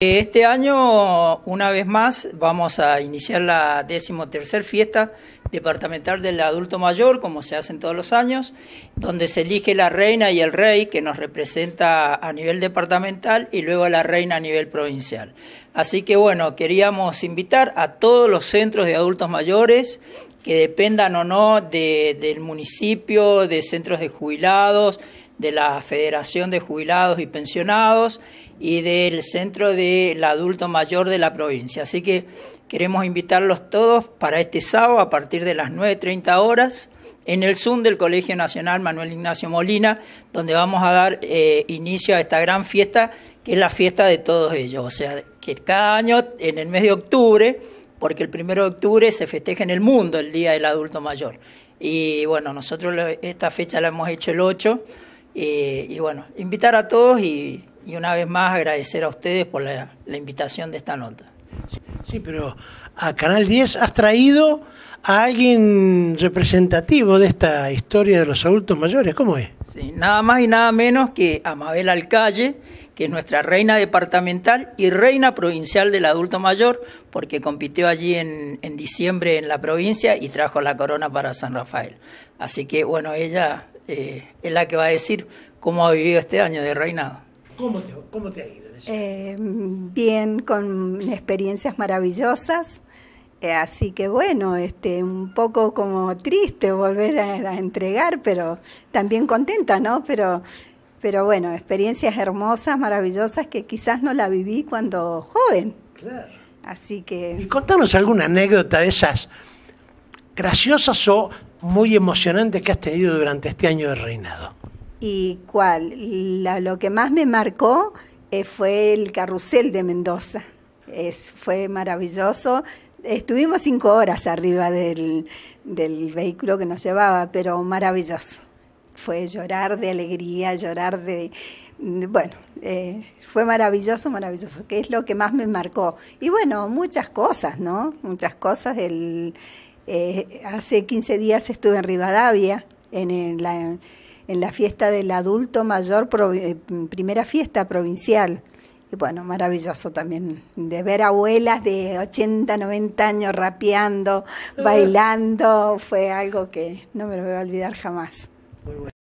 Este año, una vez más, vamos a iniciar la decimotercer fiesta departamental del adulto mayor, como se hace en todos los años, donde se elige la reina y el rey que nos representa a nivel departamental y luego la reina a nivel provincial. Así que bueno, queríamos invitar a todos los centros de adultos mayores que dependan o no del municipio, de centros de jubilados, de la Federación de Jubilados y Pensionados y del Centro del Adulto Mayor de la provincia. Así que queremos invitarlos todos para este sábado a partir de las 9.30 horas en el Zoom del Colegio Nacional Manuel Ignacio Molina, donde vamos a dar eh, inicio a esta gran fiesta, que es la fiesta de todos ellos. O sea, que cada año, en el mes de octubre, porque el 1 de octubre se festeja en el mundo el Día del Adulto Mayor. Y bueno, nosotros esta fecha la hemos hecho el 8. y bueno, invitar a todos y, una vez más agradecer a ustedes por la invitación de esta nota. Sí, pero a Canal 10 has traído a alguien representativo de esta historia de los adultos mayores. ¿Cómo es? Sí, nada más y nada menos que Amabel Mabel Alcalle, que es nuestra reina departamental y reina provincial del adulto mayor, porque compitió allí en, diciembre en la provincia y trajo la corona para San Rafael. Así que, bueno, ella eh, es la que va a decir cómo ha vivido este año de reinado. cómo te ha ido? Eh, bien, con experiencias maravillosas. Eh, así que bueno, este, un poco como triste volver a, entregar, pero también contenta, ¿no? Pero, pero bueno, experiencias hermosas, maravillosas que quizás no la viví cuando joven. Así que. Y contanos alguna anécdota de esas graciosas o muy emocionantes que has tenido durante este año de reinado. ¿Y cuál? lo que más me marcó eh, fue el carrusel de Mendoza. Es, fue maravilloso. Estuvimos cinco horas arriba del, del vehículo que nos llevaba, pero maravilloso. Fue llorar de alegría, llorar de... Bueno, eh, fue maravilloso, maravilloso, que es lo que más me marcó. Y bueno, muchas cosas, ¿no? Muchas cosas. Eh, hace 15 días estuve en Rivadavia, en, en la en la fiesta del adulto mayor, eh, primera fiesta provincial. Y bueno, maravilloso también de ver abuelas de 80, 90 años rapeando, ah. bailando, fue algo que no me lo voy a olvidar jamás.